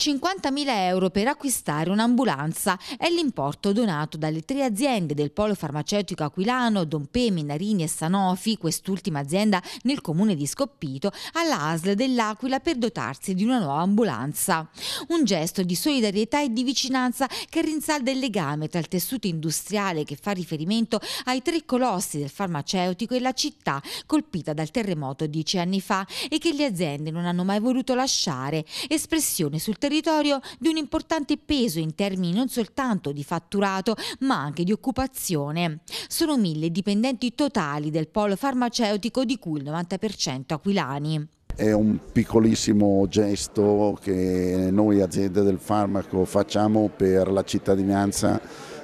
50.000 euro per acquistare un'ambulanza è l'importo donato dalle tre aziende del polo farmaceutico aquilano Don Pemi, Narini e Sanofi, quest'ultima azienda nel comune di Scoppito, alla ASL dell'Aquila per dotarsi di una nuova ambulanza. Un gesto di solidarietà e di vicinanza che rinsalda il legame tra il tessuto industriale che fa riferimento ai tre colossi del farmaceutico e la città colpita dal terremoto dieci anni fa e che le aziende non hanno mai voluto lasciare, espressione sul territorio territorio di un importante peso in termini non soltanto di fatturato ma anche di occupazione. Sono mille dipendenti totali del polo farmaceutico di cui il 90% aquilani. È un piccolissimo gesto che noi aziende del farmaco facciamo per la cittadinanza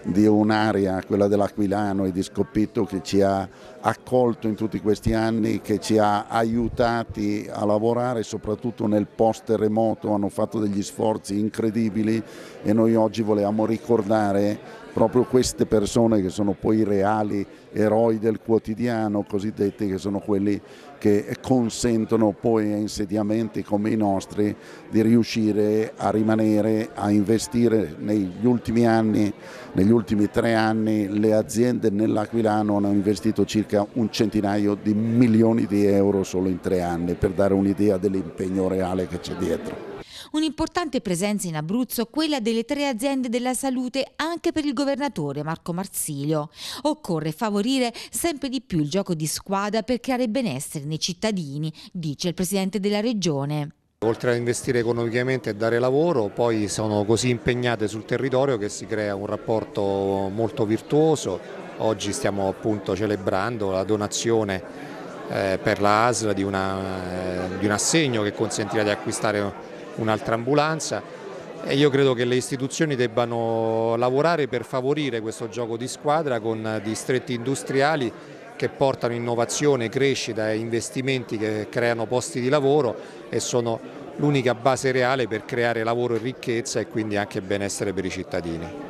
di un'area, quella dell'Aquilano e di Scoppitto che ci ha accolto in tutti questi anni, che ci ha aiutati a lavorare soprattutto nel post remoto, hanno fatto degli sforzi incredibili e noi oggi volevamo ricordare proprio queste persone che sono poi i reali eroi del quotidiano, cosiddetti, che sono quelli che consentono poi a insediamenti come i nostri di riuscire a rimanere, a investire negli ultimi anni, negli ultimi tre anni le aziende nell'Aquilano hanno investito circa un centinaio di milioni di euro solo in tre anni per dare un'idea dell'impegno reale che c'è dietro. Un'importante presenza in Abruzzo quella delle tre aziende della salute anche per il governatore Marco Marsilio. Occorre favorire sempre di più il gioco di squadra per creare benessere nei cittadini, dice il Presidente della Regione. Oltre a investire economicamente e dare lavoro, poi sono così impegnate sul territorio che si crea un rapporto molto virtuoso. Oggi stiamo appunto celebrando la donazione eh, per la ASL di, una, eh, di un assegno che consentirà di acquistare un'altra ambulanza e io credo che le istituzioni debbano lavorare per favorire questo gioco di squadra con distretti industriali che portano innovazione, crescita e investimenti che creano posti di lavoro e sono l'unica base reale per creare lavoro e ricchezza e quindi anche benessere per i cittadini.